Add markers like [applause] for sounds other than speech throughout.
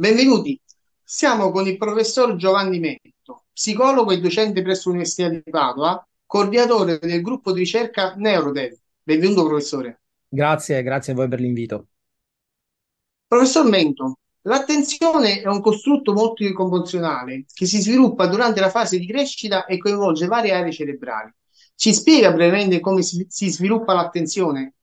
Benvenuti, siamo con il professor Giovanni Mento, psicologo e docente presso l'Università di Padova, coordinatore del gruppo di ricerca Neurodev. Benvenuto professore. Grazie, grazie a voi per l'invito. Professor Mento, l'attenzione è un costrutto multicompozionale che si sviluppa durante la fase di crescita e coinvolge varie aree cerebrali. Ci spiega brevemente come si sviluppa l'attenzione?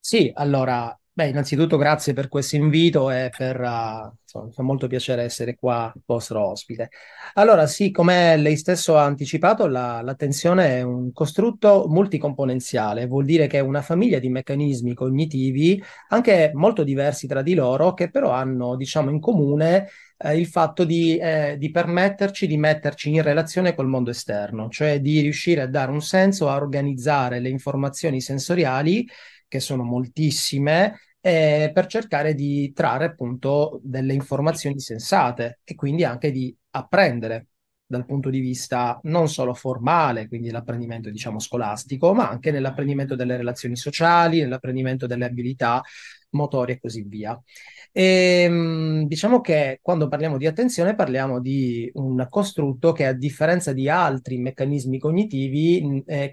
Sì, allora Beh, innanzitutto grazie per questo invito e per, uh, insomma, mi fa molto piacere essere qua vostro ospite. Allora, sì, come lei stesso ha anticipato, la, l'attenzione è un costrutto multicomponenziale, vuol dire che è una famiglia di meccanismi cognitivi anche molto diversi tra di loro, che però hanno, diciamo, in comune eh, il fatto di, eh, di permetterci di metterci in relazione col mondo esterno, cioè di riuscire a dare un senso, a organizzare le informazioni sensoriali che sono moltissime, eh, per cercare di trarre appunto delle informazioni sensate e quindi anche di apprendere dal punto di vista non solo formale, quindi l'apprendimento diciamo scolastico, ma anche nell'apprendimento delle relazioni sociali, nell'apprendimento delle abilità motori e così via. E, ehm, diciamo che quando parliamo di attenzione parliamo di un costrutto che a differenza di altri meccanismi cognitivi eh,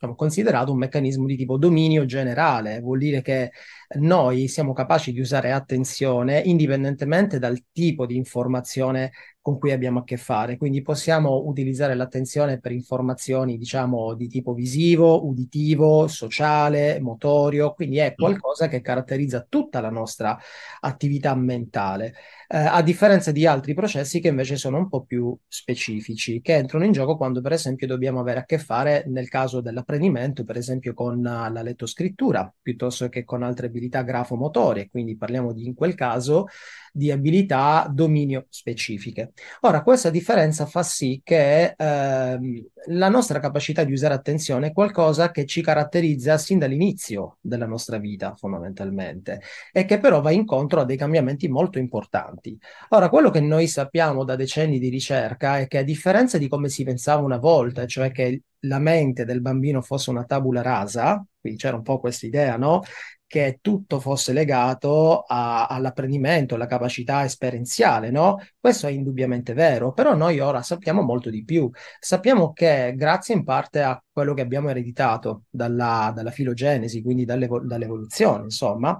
diciamo, considerato un meccanismo di tipo dominio generale, vuol dire che noi siamo capaci di usare attenzione indipendentemente dal tipo di informazione con cui abbiamo a che fare. Quindi possiamo utilizzare l'attenzione per informazioni, diciamo, di tipo visivo, uditivo, sociale, motorio, quindi è mm. qualcosa che caratterizza tutta la nostra attività mentale, eh, a differenza di altri processi che invece sono un po' più specifici, che entrano in gioco quando, per esempio, dobbiamo avere a che fare, nel caso dell'apprendimento, per esempio, con uh, la lettoscrittura, piuttosto che con altre abilità grafomotorie, quindi parliamo di, in quel caso di abilità dominio specifiche. Ora, questa differenza fa sì che ehm, la nostra capacità di usare attenzione è qualcosa che ci caratterizza sin dall'inizio della nostra vita, fondamentalmente, e che però va incontro a dei cambiamenti molto importanti. Ora, quello che noi sappiamo da decenni di ricerca è che a differenza di come si pensava una volta, cioè che la mente del bambino fosse una tabula rasa, quindi c'era un po' questa idea, no? che tutto fosse legato a, all'apprendimento, alla capacità esperienziale, no? Questo è indubbiamente vero, però noi ora sappiamo molto di più. Sappiamo che grazie in parte a quello che abbiamo ereditato dalla, dalla filogenesi, quindi dall'evol- dall'evoluzione, insomma,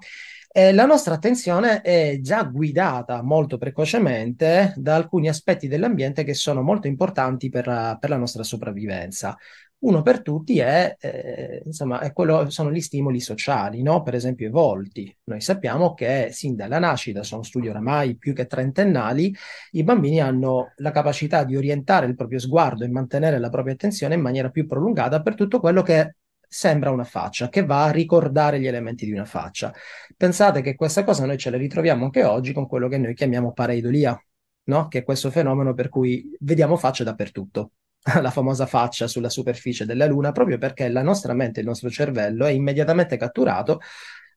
eh, la nostra attenzione è già guidata molto precocemente da alcuni aspetti dell'ambiente che sono molto importanti per, per la nostra sopravvivenza. Uno per tutti è, eh, insomma, è quello, sono gli stimoli sociali, no? per esempio i volti. Noi sappiamo che sin dalla nascita, sono studi oramai più che trentennali, i bambini hanno la capacità di orientare il proprio sguardo e mantenere la propria attenzione in maniera più prolungata per tutto quello che sembra una faccia, che va a ricordare gli elementi di una faccia. Pensate che questa cosa noi ce la ritroviamo anche oggi con quello che noi chiamiamo pareidolia, no? che è questo fenomeno per cui vediamo facce dappertutto. [laughs] la famosa faccia sulla superficie della Luna, proprio perché la nostra mente, il nostro cervello è immediatamente catturato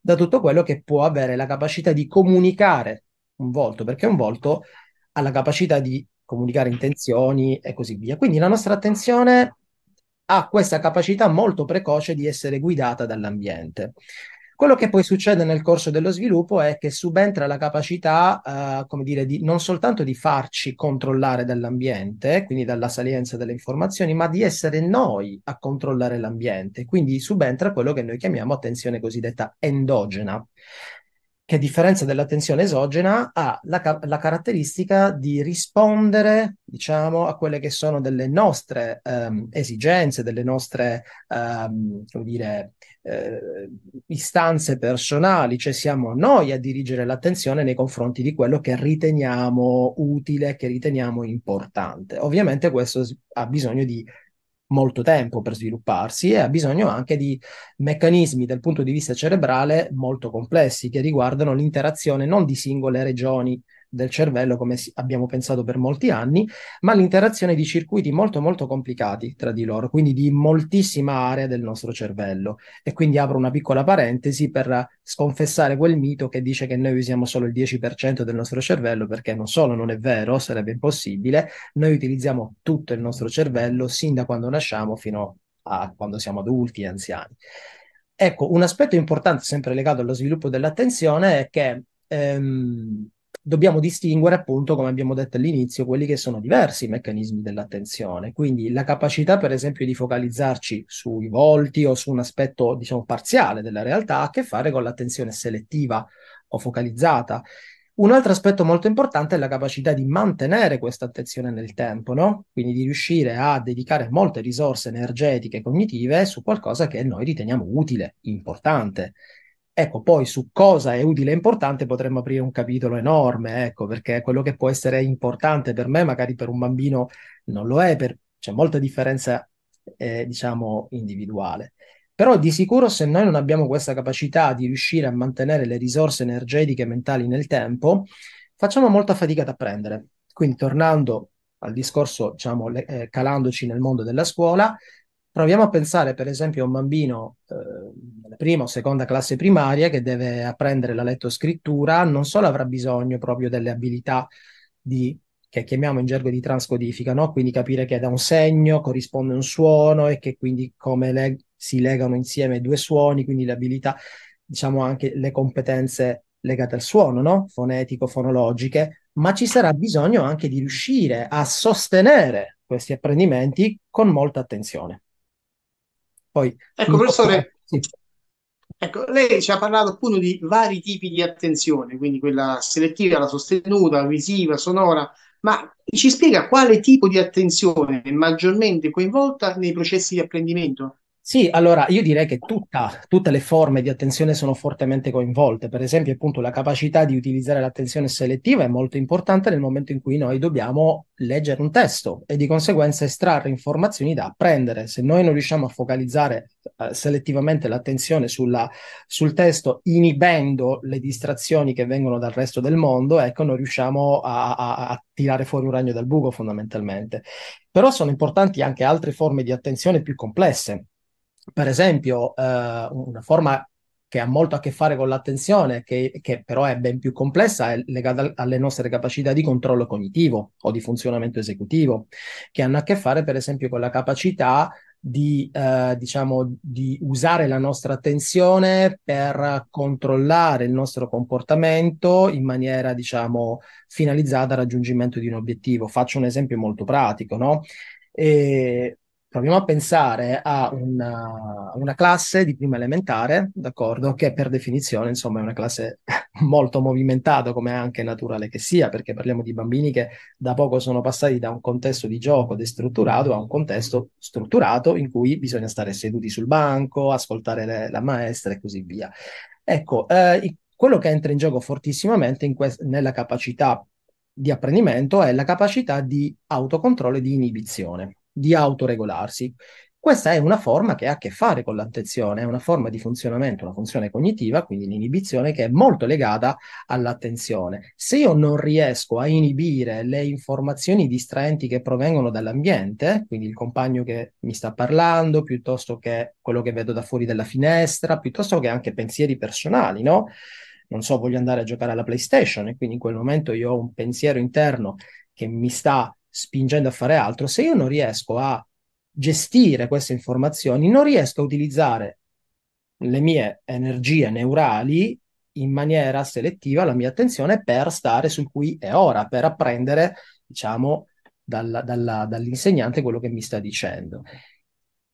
da tutto quello che può avere la capacità di comunicare un volto, perché un volto ha la capacità di comunicare intenzioni e così via. Quindi la nostra attenzione ha questa capacità molto precoce di essere guidata dall'ambiente. Quello che poi succede nel corso dello sviluppo è che subentra la capacità, eh, come dire, di, non soltanto di farci controllare dall'ambiente, quindi dalla salienza delle informazioni, ma di essere noi a controllare l'ambiente. Quindi subentra quello che noi chiamiamo attenzione cosiddetta endogena che a differenza della tensione esogena ha la, la caratteristica di rispondere, diciamo, a quelle che sono delle nostre ehm, esigenze, delle nostre, ehm, come dire, eh, istanze personali, cioè siamo noi a dirigere l'attenzione nei confronti di quello che riteniamo utile, che riteniamo importante. Ovviamente questo ha bisogno di molto tempo per svilupparsi e ha bisogno anche di meccanismi dal punto di vista cerebrale molto complessi che riguardano l'interazione non di singole regioni del cervello, come abbiamo pensato per molti anni, ma l'interazione di circuiti molto molto complicati tra di loro, quindi di moltissima area del nostro cervello. E quindi apro una piccola parentesi per sconfessare quel mito che dice che noi usiamo solo il 10% del nostro cervello, perché non solo non è vero, sarebbe impossibile, noi utilizziamo tutto il nostro cervello sin da quando nasciamo fino a quando siamo adulti e anziani. Ecco, un aspetto importante sempre legato allo sviluppo dell'attenzione è che ehm, dobbiamo distinguere appunto, come abbiamo detto all'inizio, quelli che sono diversi i meccanismi dell'attenzione. Quindi la capacità, per esempio, di focalizzarci sui volti o su un aspetto, diciamo, parziale della realtà ha a che fare con l'attenzione selettiva o focalizzata. Un altro aspetto molto importante è la capacità di mantenere questa attenzione nel tempo, no? Quindi di riuscire a dedicare molte risorse energetiche e cognitive su qualcosa che noi riteniamo utile, importante. Ecco, poi su cosa è utile e importante potremmo aprire un capitolo enorme, ecco, perché quello che può essere importante per me, magari per un bambino non lo è, per, c'è molta differenza, eh, diciamo, individuale. Però di sicuro se noi non abbiamo questa capacità di riuscire a mantenere le risorse energetiche e mentali nel tempo, facciamo molta fatica ad apprendere. Quindi tornando al discorso, diciamo, le, eh, calandoci nel mondo della scuola, Proviamo a pensare, per esempio, a un bambino eh, prima o seconda classe primaria che deve apprendere la lettoscrittura, non solo avrà bisogno proprio delle abilità di, che chiamiamo in gergo di transcodifica, no? quindi capire che da un segno corrisponde un suono e che quindi come le, si legano insieme due suoni, quindi le abilità, diciamo anche le competenze legate al suono, no? fonetico, fonologiche, ma ci sarà bisogno anche di riuscire a sostenere questi apprendimenti con molta attenzione. Poi, ecco, professore, sì. ecco, lei ci ha parlato appunto di vari tipi di attenzione, quindi quella selettiva, la sostenuta, la visiva, sonora, ma ci spiega quale tipo di attenzione è maggiormente coinvolta nei processi di apprendimento? Sì, allora io direi che tutta, tutte le forme di attenzione sono fortemente coinvolte. Per esempio, appunto, la capacità di utilizzare l'attenzione selettiva è molto importante nel momento in cui noi dobbiamo leggere un testo e di conseguenza estrarre informazioni da apprendere. Se noi non riusciamo a focalizzare eh, selettivamente l'attenzione sulla, sul testo, inibendo le distrazioni che vengono dal resto del mondo, ecco, non riusciamo a, a, a tirare fuori un ragno dal buco fondamentalmente. Però sono importanti anche altre forme di attenzione più complesse per esempio, eh, una forma che ha molto a che fare con l'attenzione, che, che però è ben più complessa, è legata alle nostre capacità di controllo cognitivo o di funzionamento esecutivo, che hanno a che fare per esempio con la capacità di, eh, diciamo, di usare la nostra attenzione per controllare il nostro comportamento in maniera, diciamo, finalizzata al raggiungimento di un obiettivo. Faccio un esempio molto pratico, no? E proviamo a pensare a una, una, classe di prima elementare, d'accordo, che per definizione, insomma, è una classe [laughs] molto movimentata, come è anche naturale che sia, perché parliamo di bambini che da poco sono passati da un contesto di gioco destrutturato a un contesto strutturato in cui bisogna stare seduti sul banco, ascoltare le, la maestra e così via. Ecco, eh, quello che entra in gioco fortissimamente quest- nella capacità di apprendimento è la capacità di autocontrollo e di inibizione di autoregolarsi. Questa è una forma che ha a che fare con l'attenzione, è una forma di funzionamento, una funzione cognitiva, quindi l'inibizione, che è molto legata all'attenzione. Se io non riesco a inibire le informazioni distraenti che provengono dall'ambiente, quindi il compagno che mi sta parlando, piuttosto che quello che vedo da fuori della finestra, piuttosto che anche pensieri personali, no? Non so, voglio andare a giocare alla PlayStation e quindi in quel momento io ho un pensiero interno che mi sta spingendo a fare altro, se io non riesco a gestire queste informazioni, non riesco a utilizzare le mie energie neurali in maniera selettiva la mia attenzione per stare su cui è ora, per apprendere, diciamo, dalla, dalla, dall'insegnante quello che mi sta dicendo.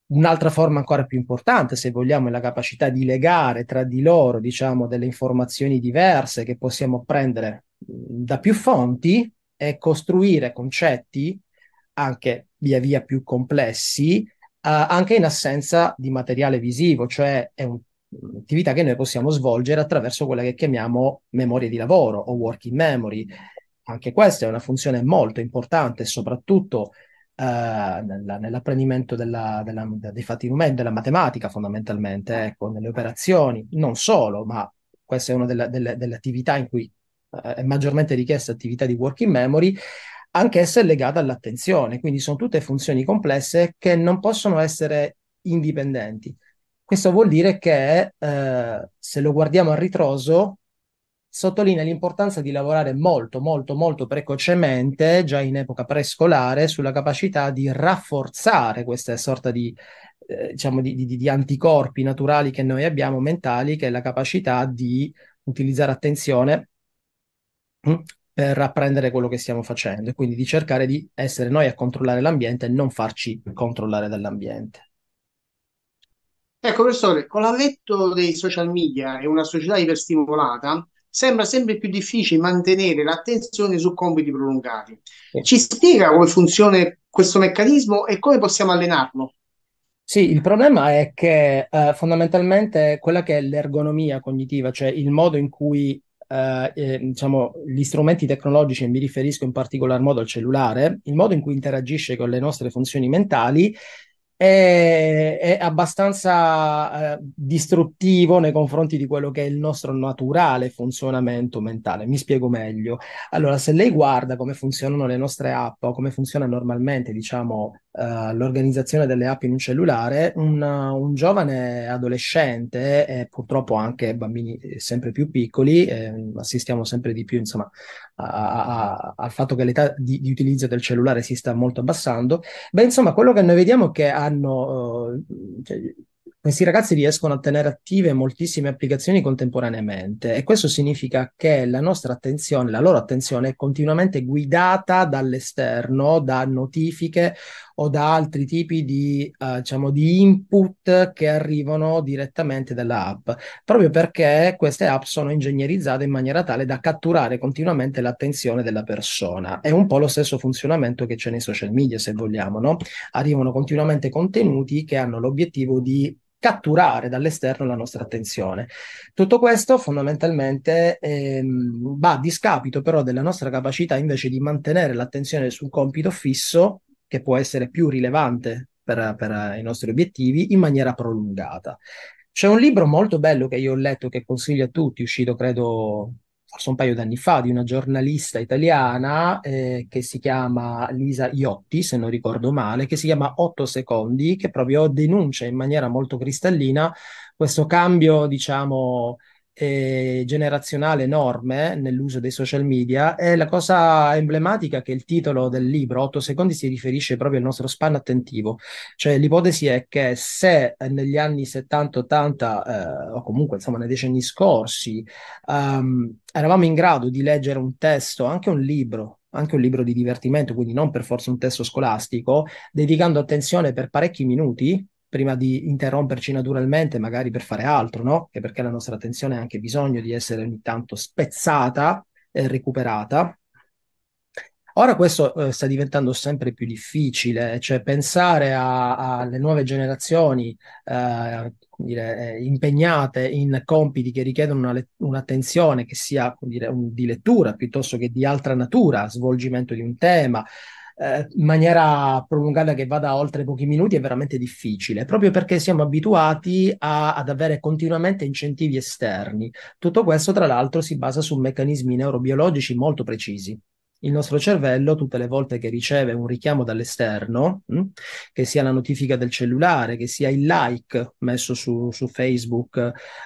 Un'altra forma ancora più importante, se vogliamo, è la capacità di legare tra di loro, diciamo, delle informazioni diverse che possiamo prendere mm, da più fonti è costruire concetti anche via via più complessi, eh, anche in assenza di materiale visivo, cioè è un'attività che noi possiamo svolgere attraverso quella che chiamiamo memoria di lavoro o working memory. Anche questa è una funzione molto importante, soprattutto Uh, nella, nell'apprendimento della, della, dei fatti numerici, della matematica fondamentalmente, ecco, nelle operazioni, non solo, ma questa è una della, delle, delle, attività in cui è maggiormente richiesta attività di working memory, anch'essa è legata all'attenzione, quindi sono tutte funzioni complesse che non possono essere indipendenti. Questo vuol dire che eh, se lo guardiamo a ritroso, sottolinea l'importanza di lavorare molto, molto, molto precocemente, già in epoca prescolare, sulla capacità di rafforzare questa sorta di, eh, diciamo di, di, di anticorpi naturali che noi abbiamo, mentali, che è la capacità di utilizzare attenzione Mm. per apprendere quello che stiamo facendo e quindi di cercare di essere noi a controllare l'ambiente e non farci controllare dall'ambiente. Ecco, professore, con l'avvento dei social media e una società iperstimolata, sembra sempre più difficile mantenere l'attenzione su compiti prolungati. Ci spiega come funziona questo meccanismo e come possiamo allenarlo? Sì, il problema è che eh, fondamentalmente quella che è l'ergonomia cognitiva, cioè il modo in cui eh, diciamo, gli strumenti tecnologici, e mi riferisco in particolar modo al cellulare, il modo in cui interagisce con le nostre funzioni mentali è, è abbastanza eh, distruttivo nei confronti di quello che è il nostro naturale funzionamento mentale. Mi spiego meglio. Allora, se lei guarda come funzionano le nostre app o come funziona normalmente, diciamo, eh, l'organizzazione delle app in un cellulare, un, un giovane adolescente e purtroppo anche bambini eh, sempre più piccoli, eh, assistiamo sempre di più insomma, a, a, a, al fatto che l'età di, di, utilizzo del cellulare si sta molto abbassando, beh insomma quello che noi vediamo è che hanno... Eh, cioè, questi ragazzi riescono a tenere attive moltissime applicazioni contemporaneamente e questo significa che la nostra attenzione, la loro attenzione è continuamente guidata dall'esterno, da notifiche o da altri tipi di, uh, diciamo, di input che arrivano direttamente dalla app, proprio perché queste app sono ingegnerizzate in maniera tale da catturare continuamente l'attenzione della persona. È un po' lo stesso funzionamento che c'è nei social media, se vogliamo, no? Arrivano continuamente contenuti che hanno l'obiettivo di catturare dall'esterno la nostra attenzione. Tutto questo fondamentalmente ehm, va a discapito però della nostra capacità invece di mantenere l'attenzione su un compito fisso che può essere più rilevante per, per eh, i nostri obiettivi in maniera prolungata. C'è un libro molto bello che io ho letto, che consiglio a tutti, uscito credo forse un paio d'anni fa, di una giornalista italiana eh, che si chiama Lisa Iotti, se non ricordo male, che si chiama 8 secondi, che proprio denuncia in maniera molto cristallina questo cambio, diciamo, eh, generazionale enorme eh, nell'uso dei social media e la cosa emblematica è che il titolo del libro, 8 secondi, si riferisce proprio al nostro span attentivo. Cioè l'ipotesi è che se eh, negli anni 70-80 eh, o comunque insomma nei decenni scorsi um, eravamo in grado di leggere un testo, anche un libro, anche un libro di divertimento, quindi non per forza un testo scolastico, dedicando attenzione per parecchi minuti, prima di interromperci naturalmente, magari per fare altro, no? Che perché la nostra attenzione ha anche bisogno di essere ogni tanto spezzata e recuperata. Ora questo eh, sta diventando sempre più difficile, cioè pensare alle nuove generazioni eh, dire, eh, impegnate in compiti che richiedono una le- un'attenzione che sia dire, un, di lettura piuttosto che di altra natura, svolgimento di un tema, eh, in maniera prolungata che vada oltre pochi minuti è veramente difficile, proprio perché siamo abituati a, ad avere continuamente incentivi esterni. Tutto questo, tra l'altro, si basa su meccanismi neurobiologici molto precisi il nostro cervello, tutte le volte che riceve un richiamo dall'esterno, mh, hm, che sia la notifica del cellulare, che sia il like messo su, su Facebook,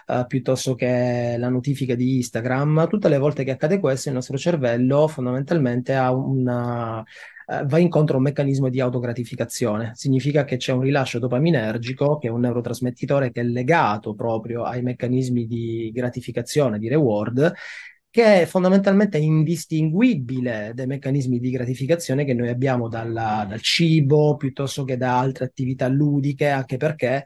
eh, piuttosto che la notifica di Instagram, tutte le volte che accade questo, il nostro cervello fondamentalmente una, eh, va incontro a un meccanismo di autogratificazione. Significa che c'è un rilascio dopaminergico, che è un neurotrasmettitore che è legato proprio ai meccanismi di gratificazione, di reward, che è fondamentalmente indistinguibile dai meccanismi di gratificazione che noi abbiamo dalla, dal cibo piuttosto che da altre attività ludiche, anche perché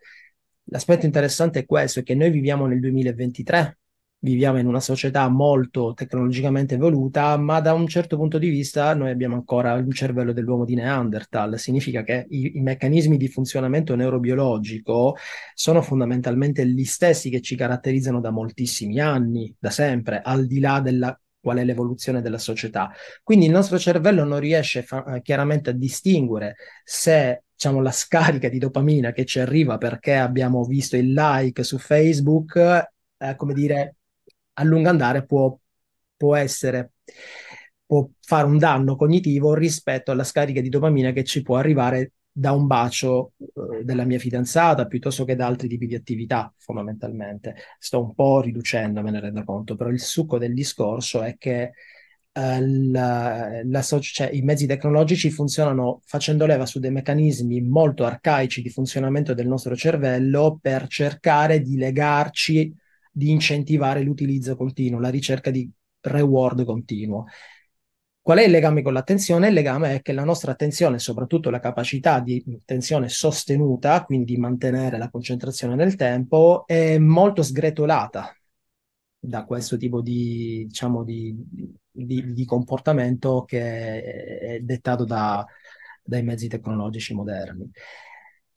l'aspetto interessante è questo, è che noi viviamo nel 2023, viviamo in una società molto tecnologicamente evoluta, ma da un certo punto di vista noi abbiamo ancora un cervello dell'uomo di Neanderthal. Significa che i, i, meccanismi di funzionamento neurobiologico sono fondamentalmente gli stessi che ci caratterizzano da moltissimi anni, da sempre, al di là della qual è l'evoluzione della società. Quindi il nostro cervello non riesce fa- eh, chiaramente a distinguere se diciamo, la scarica di dopamina che ci arriva perché abbiamo visto il like su Facebook, eh, come dire, a lungo andare può, può essere può fare un danno cognitivo rispetto alla scarica di dopamina che ci può arrivare da un bacio eh, della mia fidanzata piuttosto che da altri tipi di attività, fondamentalmente. Sto un po' riducendo, me ne rendo conto, però il succo del discorso è che eh, la, la so- cioè, i mezzi tecnologici funzionano facendo leva su dei meccanismi molto arcaici di funzionamento del nostro cervello per cercare di legarci di incentivare l'utilizzo continuo, la ricerca di reward continuo. Qual è il legame con l'attenzione? Il legame è che la nostra attenzione, soprattutto la capacità di attenzione sostenuta, quindi mantenere la concentrazione nel tempo, è molto sgretolata da questo tipo di, diciamo, di, di, di comportamento che è dettato da, dai mezzi tecnologici moderni.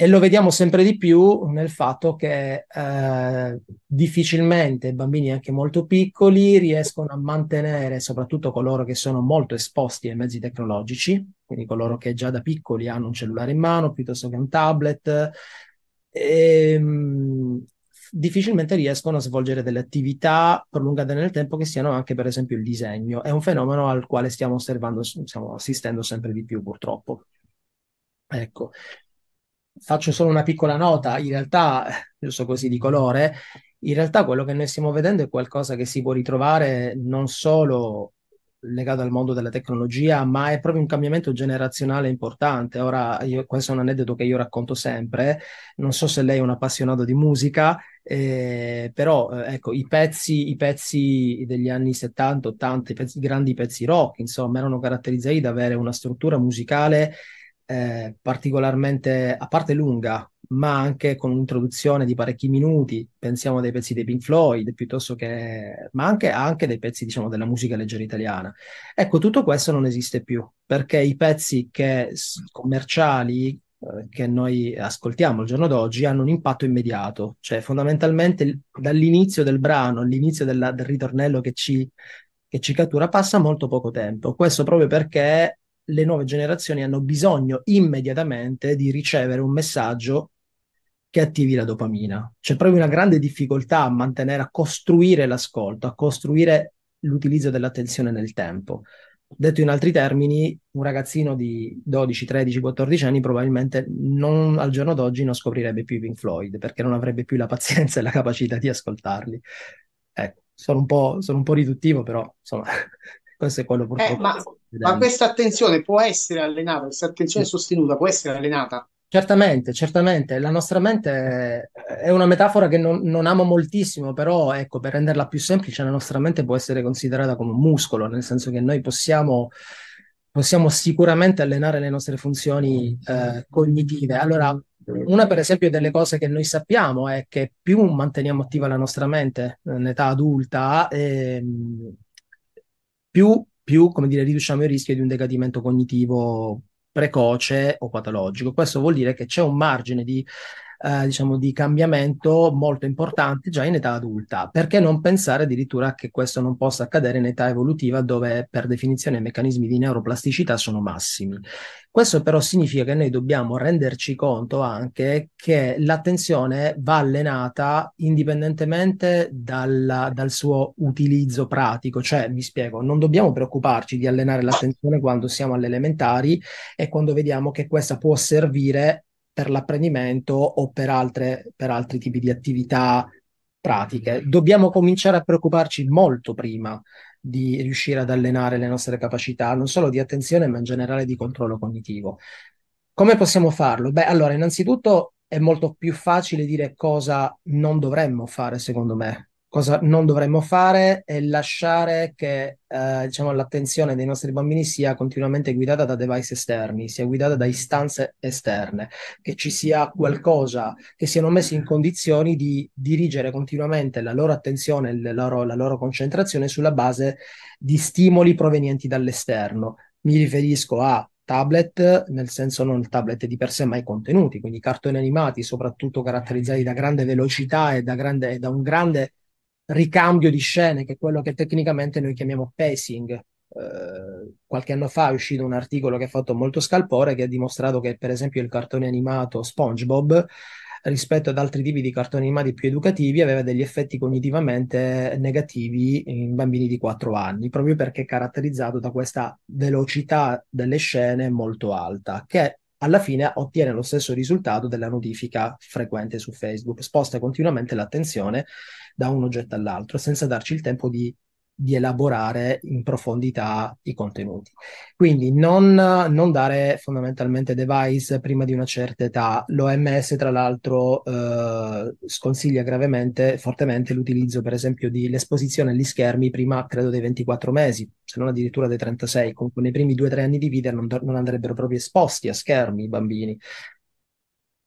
E lo vediamo sempre di più nel fatto che eh, difficilmente bambini anche molto piccoli riescono a mantenere, soprattutto coloro che sono molto esposti ai mezzi tecnologici, quindi coloro che già da piccoli hanno un cellulare in mano piuttosto che un tablet, e, ehm, mh, difficilmente riescono a svolgere delle attività prolungate nel tempo che siano anche per esempio il disegno. È un fenomeno al quale stiamo, osservando, stiamo assistendo sempre di più purtroppo. Ecco, faccio solo una piccola nota, in realtà, giusto eh, così di colore, in realtà quello che noi stiamo vedendo è qualcosa che si può ritrovare non solo legato al mondo della tecnologia, ma è proprio un cambiamento generazionale importante. Ora, io, questo è un aneddoto che io racconto sempre, non so se lei è un appassionato di musica, eh, però eh, ecco, i pezzi, i pezzi degli anni 70, 80, i, pezzi, i grandi pezzi rock, insomma, erano caratterizzati da avere una struttura musicale eh, particolarmente, a parte lunga, ma anche con un'introduzione di parecchi minuti, pensiamo dei pezzi dei Pink Floyd, piuttosto che, ma anche, anche dei pezzi, diciamo, della musica leggera italiana. Ecco, tutto questo non esiste più, perché i pezzi che, commerciali eh, che noi ascoltiamo al giorno d'oggi hanno un impatto immediato, cioè fondamentalmente dall'inizio del brano all'inizio della, del ritornello che ci, che ci cattura passa molto poco tempo, questo proprio perché le nuove generazioni hanno bisogno immediatamente di ricevere un messaggio che attivi la dopamina. C'è proprio una grande difficoltà a mantenere, a costruire l'ascolto, a costruire l'utilizzo dell'attenzione nel tempo. Detto in altri termini, un ragazzino di 12, 13, 14 anni probabilmente non, al giorno d'oggi non scoprirebbe più i Pink Floyd perché non avrebbe più la pazienza e la capacità di ascoltarli. Ecco, sono un po', sono un po riduttivo, però insomma, questo è quello eh, purtroppo. Eh, ma, ma, questa attenzione può essere allenata, questa attenzione sì. sostenuta può essere allenata. Certamente, certamente, la nostra mente è una metafora che non, non, amo moltissimo, però ecco, per renderla più semplice, la nostra mente può essere considerata come un muscolo, nel senso che noi possiamo, possiamo sicuramente allenare le nostre funzioni eh, cognitive. Allora, una per esempio delle cose che noi sappiamo è che più manteniamo attiva la nostra mente eh, in età adulta, eh, più, più come dire, riduciamo il rischio di un decadimento cognitivo precoce o patologico. Questo vuol dire che c'è un margine di eh, diciamo, di cambiamento molto importante già in età adulta. Perché non pensare addirittura che questo non possa accadere in età evolutiva dove per definizione i meccanismi di neuroplasticità sono massimi? Questo però significa che noi dobbiamo renderci conto anche che l'attenzione va allenata indipendentemente dal, dal suo utilizzo pratico, cioè vi spiego, non dobbiamo preoccuparci di allenare l'attenzione quando siamo alle elementari e quando vediamo che questa può servire per l'apprendimento o per, altre, per altri tipi di attività pratiche. Dobbiamo cominciare a preoccuparci molto prima di riuscire ad allenare le nostre capacità, non solo di attenzione, ma in generale di controllo cognitivo. Come possiamo farlo? Beh, allora, innanzitutto è molto più facile dire cosa non dovremmo fare, secondo me, cosa non dovremmo fare è lasciare che eh, diciamo, l'attenzione dei nostri bambini sia continuamente guidata da device esterni, sia guidata da istanze esterne, che ci sia qualcosa, che siano messi in condizioni di dirigere continuamente la loro attenzione, la loro, la loro concentrazione sulla base di stimoli provenienti dall'esterno. Mi riferisco a tablet, nel senso non il tablet di per sé, ma i contenuti, quindi cartoni animati, soprattutto caratterizzati da grande velocità e da, grande, da un grande ricambio di scene, che è quello che tecnicamente noi chiamiamo pacing. Uh, qualche anno fa è uscito un articolo che ha fatto molto scalpore che ha dimostrato che per esempio il cartone animato SpongeBob rispetto ad altri tipi di cartoni animati più educativi aveva degli effetti cognitivamente negativi in bambini di 4 anni proprio perché è caratterizzato da questa velocità delle scene molto alta che alla fine ottiene lo stesso risultato della notifica frequente su Facebook, sposta continuamente l'attenzione da un oggetto all'altro senza darci il tempo di di elaborare in profondità i contenuti. Quindi non, non, dare fondamentalmente device prima di una certa età. L'OMS, tra l'altro, eh, sconsiglia gravemente, fortemente l'utilizzo, per esempio, dell'esposizione agli schermi prima, credo, dei 24 mesi, se non addirittura dei 36. Comunque nei primi 2-3 anni di vita non, non andrebbero proprio esposti a schermi i bambini.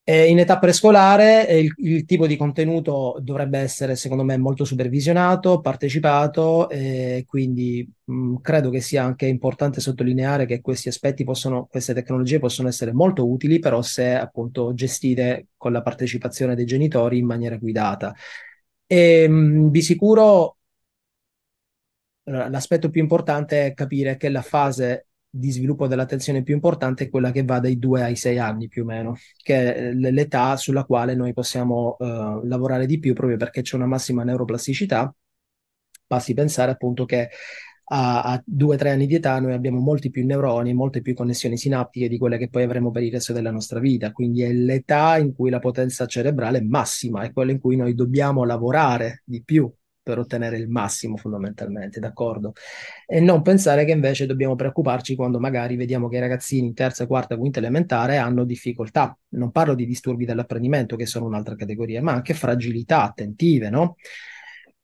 Eh, in età prescolare eh, il, il, tipo di contenuto dovrebbe essere, secondo me, molto supervisionato, partecipato, e quindi mh, mm, credo che sia anche importante sottolineare che questi aspetti possono, queste tecnologie possono essere molto utili, però se appunto gestite con la partecipazione dei genitori in maniera guidata. E, mh, mm, di sicuro l'aspetto più importante è capire che la fase di sviluppo dell'attenzione più importante è quella che va dai 2 ai 6 anni più o meno, che è eh, l'età sulla quale noi possiamo eh, lavorare di più proprio perché c'è una massima neuroplasticità. Basti pensare appunto che a 2-3 anni di età noi abbiamo molti più neuroni, molte più connessioni sinaptiche di quelle che poi avremo per il resto della nostra vita. Quindi è l'età in cui la potenza cerebrale è massima, è quella in cui noi dobbiamo lavorare di più per ottenere il massimo fondamentalmente, d'accordo? E non pensare che invece dobbiamo preoccuparci quando magari vediamo che i ragazzini in terza, quarta, quinta elementare hanno difficoltà. Non parlo di disturbi dell'apprendimento, che sono un'altra categoria, ma anche fragilità attentive, no?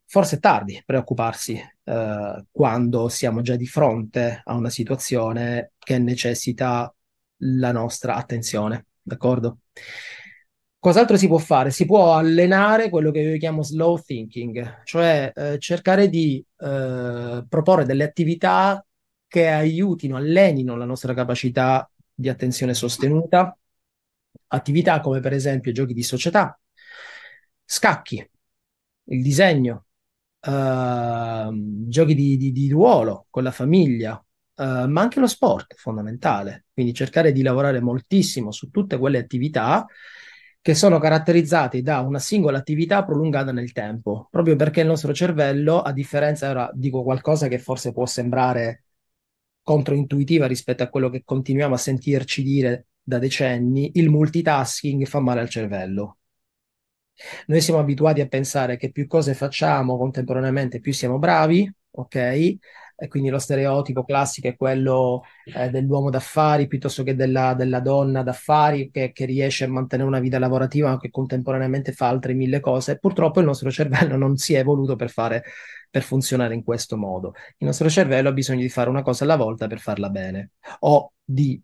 Forse è tardi preoccuparsi eh, quando siamo già di fronte a una situazione che necessita la nostra attenzione, d'accordo? Cos'altro si può fare? Si può allenare quello che io chiamo slow thinking, cioè eh, cercare di eh, proporre delle attività che aiutino, allenino la nostra capacità di attenzione sostenuta, attività come per esempio giochi di società, scacchi, il disegno, eh, giochi di, di, di, ruolo con la famiglia, eh, ma anche lo sport è fondamentale. Quindi cercare di lavorare moltissimo su tutte quelle attività che sono caratterizzati da una singola attività prolungata nel tempo, proprio perché il nostro cervello, a differenza, ora dico qualcosa che forse può sembrare controintuitiva rispetto a quello che continuiamo a sentirci dire da decenni, il multitasking fa male al cervello. Noi siamo abituati a pensare che più cose facciamo contemporaneamente, più siamo bravi, ok? e quindi lo stereotipo classico è quello eh, dell'uomo d'affari piuttosto che della, della donna d'affari che, che, riesce a mantenere una vita lavorativa ma che contemporaneamente fa altre mille cose. Purtroppo il nostro cervello non si è evoluto per, fare, per funzionare in questo modo. Il nostro cervello ha bisogno di fare una cosa alla volta per farla bene o di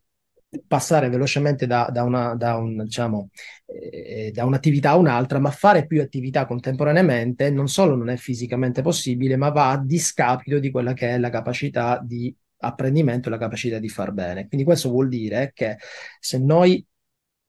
passare velocemente da, da, una, da, un, diciamo, eh, da, un'attività a un'altra, ma fare più attività contemporaneamente non solo non è fisicamente possibile, ma va a discapito di quella che è la capacità di apprendimento e la capacità di far bene. Quindi questo vuol dire che se noi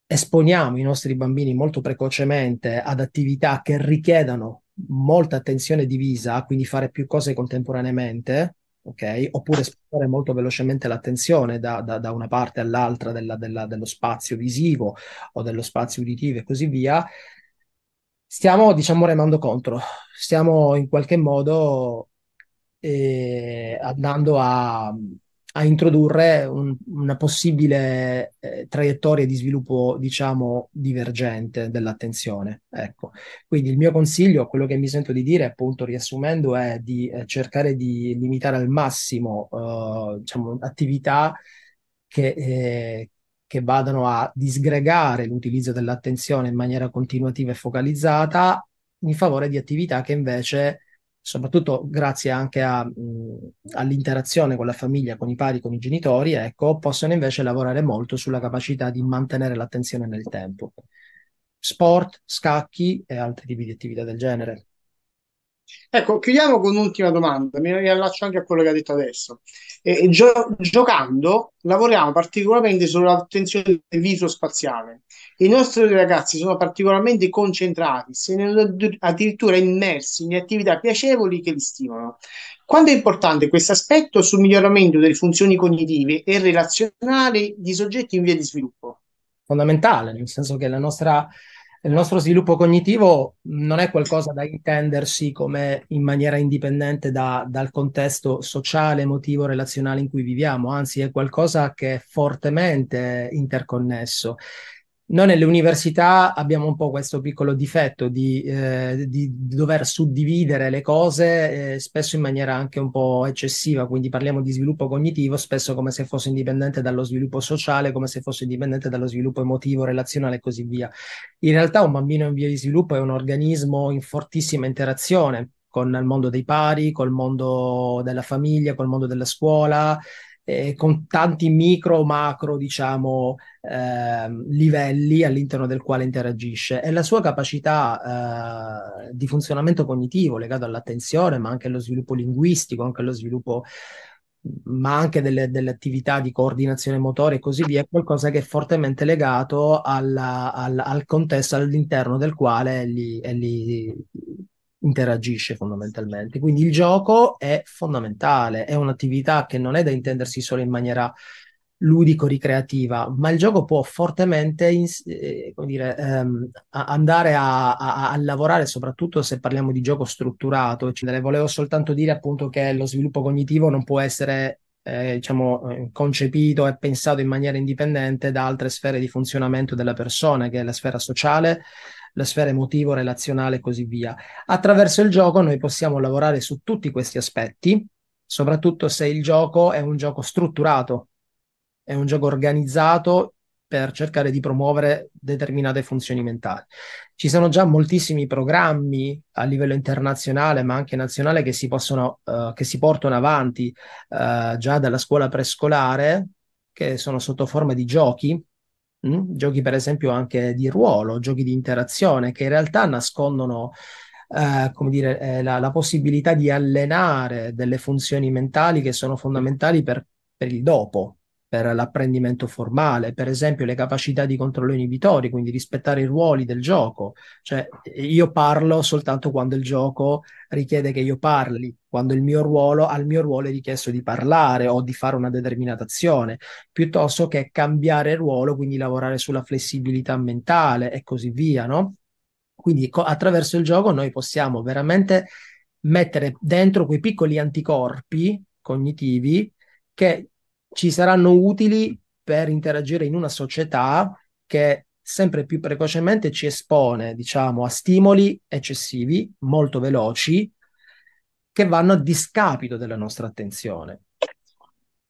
esponiamo i nostri bambini molto precocemente ad attività che richiedano molta attenzione divisa, quindi fare più cose contemporaneamente, ok? Oppure spostare molto velocemente l'attenzione da, da, da una parte all'altra della, della, dello spazio visivo o dello spazio uditivo e così via, stiamo, diciamo, remando contro, stiamo in qualche modo eh, andando a a introdurre un, una possibile eh, traiettoria di sviluppo, diciamo, divergente dell'attenzione. Ecco. Quindi il mio consiglio, quello che mi sento di dire, appunto riassumendo, è di eh, cercare di limitare al massimo eh, diciamo, attività che, eh, che vadano a disgregare l'utilizzo dell'attenzione in maniera continuativa e focalizzata in favore di attività che invece soprattutto grazie anche a, mh, all'interazione con la famiglia, con i pari, con i genitori, ecco, possono invece lavorare molto sulla capacità di mantenere l'attenzione nel tempo. Sport, scacchi e altri tipi di attività del genere. Ecco, chiudiamo con un'ultima domanda, mi riallaccio anche a quello che ha detto adesso. Eh, gio- giocando lavoriamo particolarmente sull'attenzione viso-spaziale. I nostri ragazzi sono particolarmente concentrati, se ne addirittura immersi in attività piacevoli che li stimolano. Quanto è importante questo aspetto sul miglioramento delle funzioni cognitive e relazionali di soggetti in via di sviluppo? Fondamentale, nel senso che la nostra il nostro sviluppo cognitivo non è qualcosa da intendersi come in maniera indipendente da, dal contesto sociale, emotivo, relazionale in cui viviamo, anzi è qualcosa che è fortemente interconnesso. Noi nelle università abbiamo un po' questo piccolo difetto di, eh, di dover suddividere le cose eh, spesso in maniera anche un po' eccessiva, quindi parliamo di sviluppo cognitivo spesso come se fosse indipendente dallo sviluppo sociale, come se fosse indipendente dallo sviluppo emotivo, relazionale e così via. In realtà un bambino in via di sviluppo è un organismo in fortissima interazione con il mondo dei pari, col mondo della famiglia, col mondo della scuola, eh, con tanti micro macro, diciamo, eh, livelli all'interno del quale interagisce e la sua capacità eh, di funzionamento cognitivo legato all'attenzione, ma anche allo sviluppo linguistico, anche allo sviluppo ma anche delle, delle, attività di coordinazione motore e così via, è qualcosa che è fortemente legato alla, al, al, contesto all'interno del quale egli, egli interagisce fondamentalmente. Quindi il gioco è fondamentale, è un'attività che non è da intendersi solo in maniera ludico-ricreativa, ma il gioco può fortemente in, eh, dire, ehm, a andare a, a, a, lavorare, soprattutto se parliamo di gioco strutturato. Cioè, volevo soltanto dire appunto che lo sviluppo cognitivo non può essere eh, diciamo, eh, concepito e pensato in maniera indipendente da altre sfere di funzionamento della persona, che è la sfera sociale, la sfera emotivo-relazionale e così via. Attraverso il gioco noi possiamo lavorare su tutti questi aspetti, soprattutto se il gioco è un gioco strutturato, è un gioco organizzato per cercare di promuovere determinate funzioni mentali. Ci sono già moltissimi programmi a livello internazionale, ma anche nazionale, che si, possono, uh, che si portano avanti uh, già dalla scuola prescolare, che sono sotto forma di giochi mh? Mm? giochi per esempio anche di ruolo, giochi di interazione che in realtà nascondono eh, come dire, eh, la, la, possibilità di allenare delle funzioni mentali che sono fondamentali per, per il dopo, per l'apprendimento formale, per esempio le capacità di controllo inibitori, quindi rispettare i ruoli del gioco. Cioè io parlo soltanto quando il gioco richiede che io parli, quando il mio ruolo al mio ruolo è richiesto di parlare o di fare una determinata azione, piuttosto che cambiare ruolo, quindi lavorare sulla flessibilità mentale e così via, no? Quindi co- attraverso il gioco noi possiamo veramente mettere dentro quei piccoli anticorpi cognitivi che ci saranno utili per interagire in una società che sempre più precocemente ci espone, diciamo, a stimoli eccessivi, molto veloci, che vanno a discapito della nostra attenzione.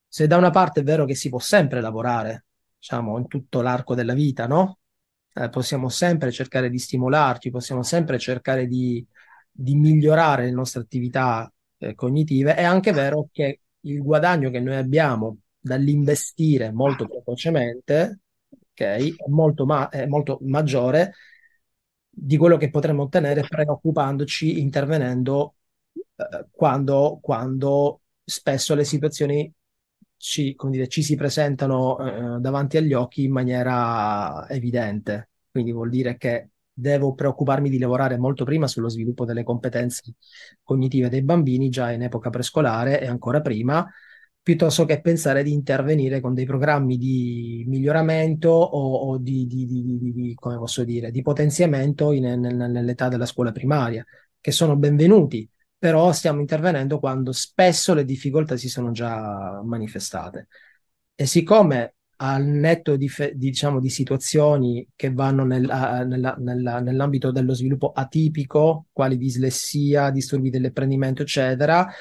Se da una parte è vero che si può sempre lavorare, diciamo, in tutto l'arco della vita, no? Eh, possiamo sempre cercare di stimolarci, possiamo sempre cercare di, di migliorare le nostre attività eh, cognitive, è anche vero che il guadagno che noi abbiamo dall'investire molto ah. precocemente, ok? è molto, ma- è molto maggiore di quello che potremmo ottenere preoccupandoci, intervenendo eh, quando, quando, spesso le situazioni ci, dire, ci si presentano eh, davanti agli occhi in maniera evidente. Quindi vuol dire che devo preoccuparmi di lavorare molto prima sullo sviluppo delle competenze cognitive dei bambini già in epoca prescolare e ancora prima piuttosto che pensare di intervenire con dei programmi di miglioramento o, o di, di, di, dire, di, potenziamento in, in, nell'età della scuola primaria, che sono benvenuti, però stiamo intervenendo quando spesso le difficoltà si sono già manifestate. E siccome al netto di, diciamo, di situazioni che vanno nel, nella, nella, nell'ambito dello sviluppo atipico, quali dislessia, disturbi dell'apprendimento, eccetera,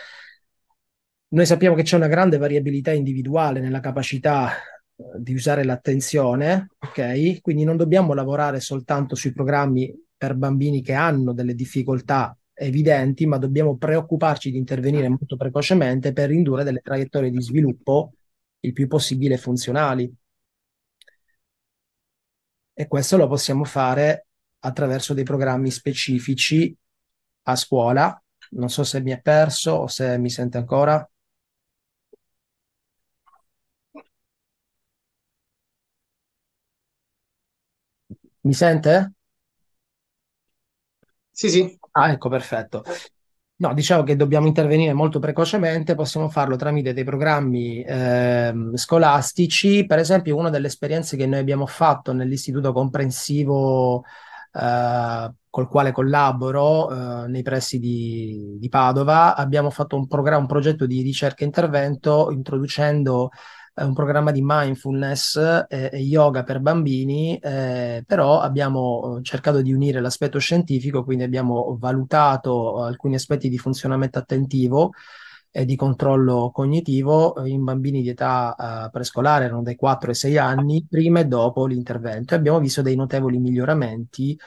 noi sappiamo che c'è una grande variabilità individuale nella capacità eh, di usare l'attenzione, ok? Quindi non dobbiamo lavorare soltanto sui programmi per bambini che hanno delle difficoltà evidenti, ma dobbiamo preoccuparci di intervenire molto precocemente per indurre delle traiettorie di sviluppo il più possibile funzionali. E questo lo possiamo fare attraverso dei programmi specifici a scuola. Non so se mi è perso o se mi sente ancora. Mi sente? Sì, sì. Ah, ecco, perfetto. No, dicevo che dobbiamo intervenire molto precocemente, possiamo farlo tramite dei programmi ehm, scolastici. Per esempio, una delle esperienze che noi abbiamo fatto nell'istituto comprensivo eh, col quale collaboro eh, nei pressi di, di, Padova, abbiamo fatto un, un progetto di ricerca e intervento introducendo un programma di mindfulness e, eh, e yoga per bambini, eh, però abbiamo eh, cercato di unire l'aspetto scientifico, quindi abbiamo valutato alcuni aspetti di funzionamento attentivo e di controllo cognitivo in bambini di età eh, prescolare, erano dai 4 ai 6 anni, prima e dopo l'intervento e abbiamo visto dei notevoli miglioramenti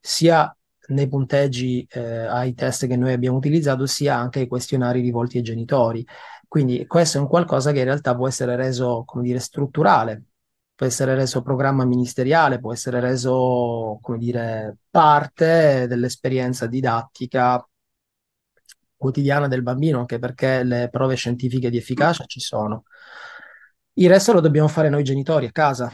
sia nei punteggi eh, ai test che noi abbiamo utilizzato sia anche ai questionari rivolti ai genitori quindi questo è un qualcosa che in realtà può essere reso, come dire, strutturale, può essere reso programma ministeriale, può essere reso, come dire, parte dell'esperienza didattica quotidiana del bambino, anche perché le prove scientifiche di efficacia ci sono. Il resto lo dobbiamo fare noi genitori a casa,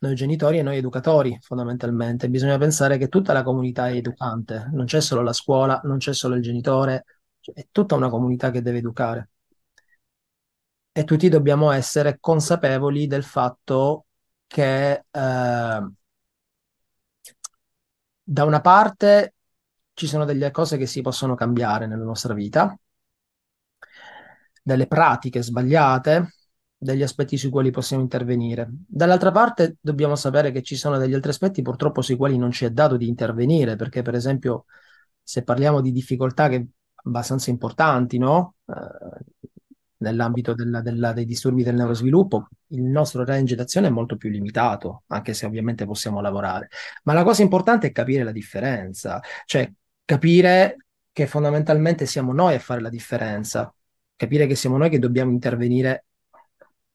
noi genitori e noi educatori fondamentalmente. Bisogna pensare che tutta la comunità è educante, non c'è solo la scuola, non c'è solo il genitore, è tutta una comunità che deve educare e tutti dobbiamo essere consapevoli del fatto che eh, da una parte ci sono delle cose che si possono cambiare nella nostra vita, delle pratiche sbagliate, degli aspetti sui quali possiamo intervenire. Dall'altra parte dobbiamo sapere che ci sono degli altri aspetti purtroppo sui quali non ci è dato di intervenire, perché per esempio se parliamo di difficoltà che abbastanza importanti, no? Eh, nell'ambito della, della, dei disturbi del neurosviluppo il nostro range d'azione è molto più limitato, anche se ovviamente possiamo lavorare. Ma la cosa importante è capire la differenza, cioè capire che fondamentalmente siamo noi a fare la differenza, capire che siamo noi che dobbiamo intervenire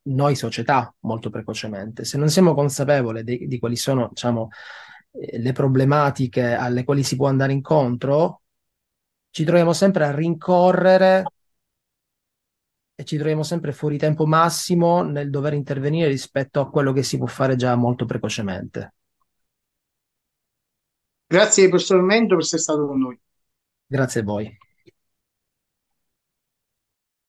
noi società molto precocemente. Se non siamo consapevoli di, di quali sono, diciamo, eh, le problematiche alle quali si può andare incontro, ci troviamo sempre a rincorrere e ci troviamo sempre fuori tempo massimo nel dover intervenire rispetto a quello che si può fare già molto precocemente. Grazie professor per essere stato con noi. Grazie a voi.